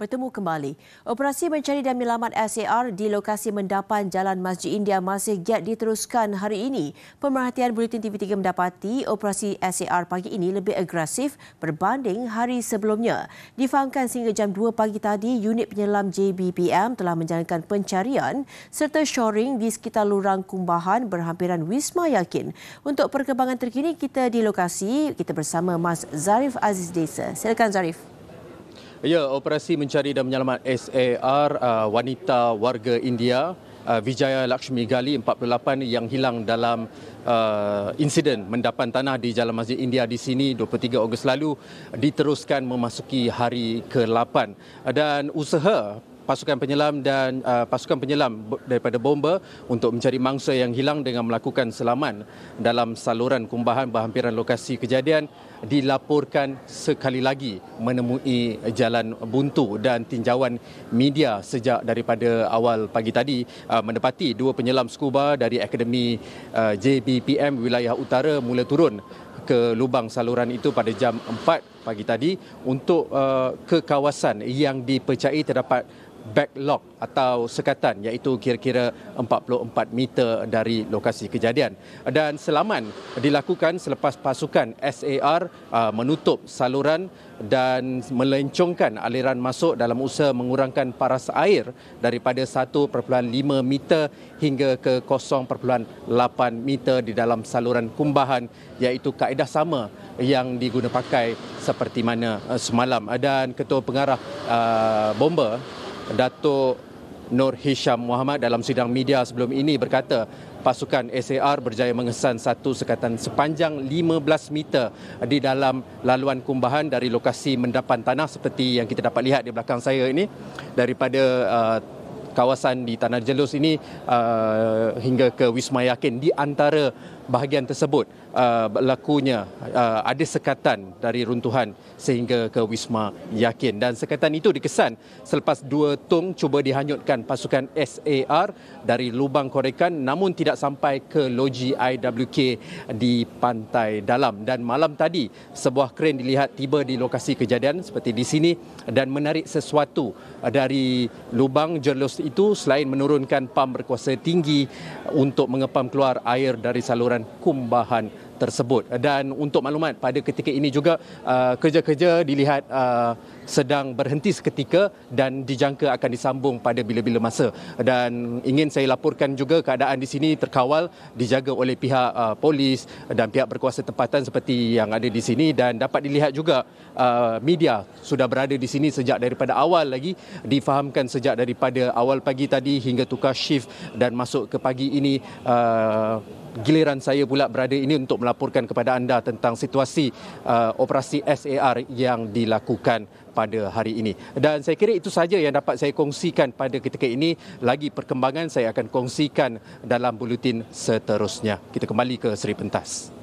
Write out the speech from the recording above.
bertemu kembali. Operasi mencari dan menyelamat SAR di lokasi mendapan Jalan Masjid India masih giat diteruskan hari ini. Pemerhatian Bulletin TV3 mendapati operasi SAR pagi ini lebih agresif berbanding hari sebelumnya. Difahamkan sehingga jam 2 pagi tadi, unit penyelam JBPM telah menjalankan pencarian serta shoring di sekitar lurang kumbahan berhampiran Wisma Yakin. Untuk perkembangan terkini, kita di lokasi, kita bersama Mas Zarif Aziz Desa. Silakan Zarif. Ya, operasi mencari dan menyelamat SAR uh, wanita warga India uh, Vijaya Lakshmi Gali 48 yang hilang dalam uh, insiden mendapan tanah di Jalan Masjid India di sini 23 Ogos lalu diteruskan memasuki hari ke-8 dan usaha pasukan penyelam dan uh, pasukan penyelam daripada bomba untuk mencari mangsa yang hilang dengan melakukan selaman dalam saluran kumbahan berhampiran lokasi kejadian dilaporkan sekali lagi menemui jalan buntu dan tinjauan media sejak daripada awal pagi tadi uh, mendapati dua penyelam scuba dari Akademi uh, JBPM wilayah utara mula turun ke lubang saluran itu pada jam 4 pagi tadi untuk uh, ke kawasan yang dipercayai terdapat backlog atau sekatan iaitu kira-kira 44 meter dari lokasi kejadian dan selaman dilakukan selepas pasukan SAR uh, menutup saluran dan melencongkan aliran masuk dalam usaha mengurangkan paras air daripada 1.5 meter hingga ke 0.8 meter di dalam saluran kumbahan iaitu kaedah sama yang digunakan pakai seperti mana uh, semalam dan ketua pengarah uh, bomba Datuk Nur Hisham Muhammad dalam sidang media sebelum ini berkata pasukan SAR berjaya mengesan satu sekatan sepanjang 15 meter di dalam laluan kumbahan dari lokasi mendapan tanah seperti yang kita dapat lihat di belakang saya ini daripada uh, kawasan di Tanah Jelus ini uh, hingga ke Wisma Yakin di antara bahagian tersebut uh, berlakunya uh, ada sekatan dari runtuhan sehingga ke Wisma Yakin dan sekatan itu dikesan selepas dua tong cuba dihanyutkan pasukan SAR dari lubang korekan namun tidak sampai ke loji IWK di pantai dalam dan malam tadi sebuah kren dilihat tiba di lokasi kejadian seperti di sini dan menarik sesuatu uh, dari lubang jelos itu selain menurunkan pam berkuasa tinggi untuk mengepam keluar air dari saluran kumbahan tersebut. Dan untuk maklumat pada ketika ini juga uh, kerja-kerja dilihat uh, sedang berhenti seketika dan dijangka akan disambung pada bila-bila masa. Dan ingin saya laporkan juga keadaan di sini terkawal dijaga oleh pihak uh, polis dan pihak berkuasa tempatan seperti yang ada di sini dan dapat dilihat juga media sudah berada di sini sejak daripada awal lagi difahamkan sejak daripada awal pagi tadi hingga tukar shift dan masuk ke pagi ini giliran saya pula berada ini untuk melakukan melaporkan kepada anda tentang situasi uh, operasi SAR yang dilakukan pada hari ini. Dan saya kira itu saja yang dapat saya kongsikan pada ketika ini. Lagi perkembangan saya akan kongsikan dalam bulutin seterusnya. Kita kembali ke Seri Pentas.